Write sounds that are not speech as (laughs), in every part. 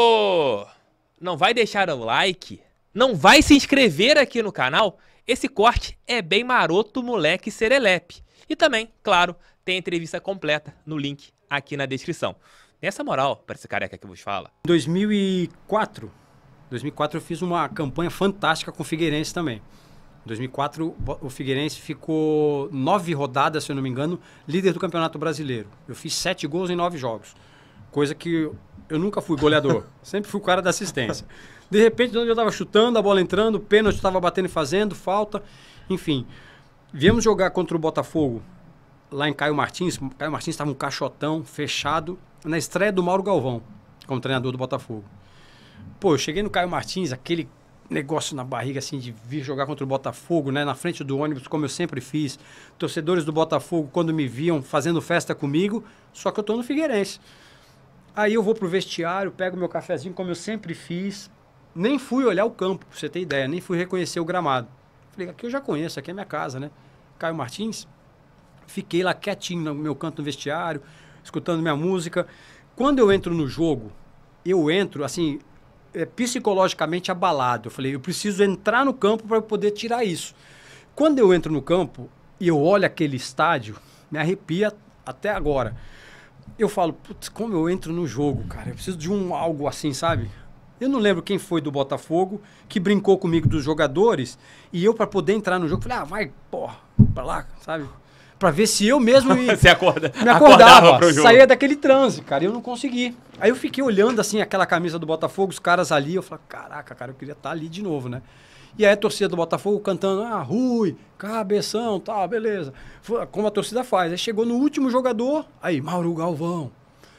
Pô, não vai deixar o like? Não vai se inscrever aqui no canal? Esse corte é bem maroto, moleque serelepe. E também, claro, tem a entrevista completa no link aqui na descrição. Nessa moral, para esse careca que vos fala. Em 2004, 2004 eu fiz uma campanha fantástica com o Figueirense também. Em 2004, o Figueirense ficou nove rodadas, se eu não me engano, líder do Campeonato Brasileiro. Eu fiz sete gols em nove jogos. Coisa que eu nunca fui goleador. (laughs) Sempre fui o cara da assistência. De repente, onde eu estava chutando, a bola entrando, pênalti estava batendo e fazendo, falta. Enfim, viemos jogar contra o Botafogo lá em Caio Martins. Caio Martins estava um caixotão fechado na estreia do Mauro Galvão como treinador do Botafogo. Pô, eu cheguei no Caio Martins, aquele negócio na barriga assim de vir jogar contra o Botafogo, né, na frente do ônibus, como eu sempre fiz. Torcedores do Botafogo quando me viam fazendo festa comigo, só que eu tô no Figueirense. Aí eu vou pro vestiário, pego meu cafezinho, como eu sempre fiz. Nem fui olhar o campo, pra você ter ideia, nem fui reconhecer o gramado. Falei, aqui eu já conheço, aqui é minha casa, né? Caio Martins. Fiquei lá quietinho no meu canto no vestiário, escutando minha música. Quando eu entro no jogo, eu entro assim, é, psicologicamente abalado. Eu falei, eu preciso entrar no campo para poder tirar isso. Quando eu entro no campo e eu olho aquele estádio, me arrepia até agora eu falo, putz, como eu entro no jogo, cara? Eu preciso de um algo assim, sabe? Eu não lembro quem foi do Botafogo que brincou comigo dos jogadores e eu, para poder entrar no jogo, falei, ah, vai, pô, pra lá, sabe? para ver se eu mesmo (laughs) me, Você acorda, me acordava, acordava saía daquele transe, cara, e eu não consegui. Aí eu fiquei olhando assim aquela camisa do Botafogo, os caras ali, eu falei, caraca, cara, eu queria estar tá ali de novo, né? E aí a torcida do Botafogo cantando, ah, Rui, cabeção, tá, beleza. Como a torcida faz. Aí chegou no último jogador, aí, Mauro Galvão.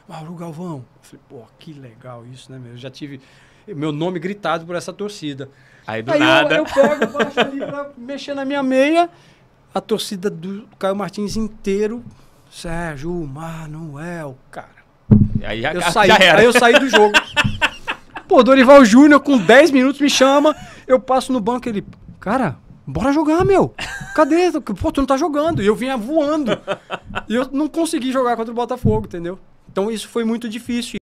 Mauro Galvão. Eu falei, pô, que legal isso, né, meu? Eu já tive meu nome gritado por essa torcida. Aí do aí nada. Eu, eu pego, baixo ali pra mexer na minha meia a torcida do Caio Martins inteiro, Sérgio, Manuel, cara. Aí já, eu saí, já era. Aí eu saí do jogo. Pô, Dorival Júnior com 10 minutos me chama, eu passo no banco ele, cara, bora jogar, meu. Cadê? Pô, tu não tá jogando. E eu vinha voando. E eu não consegui jogar contra o Botafogo, entendeu? Então isso foi muito difícil.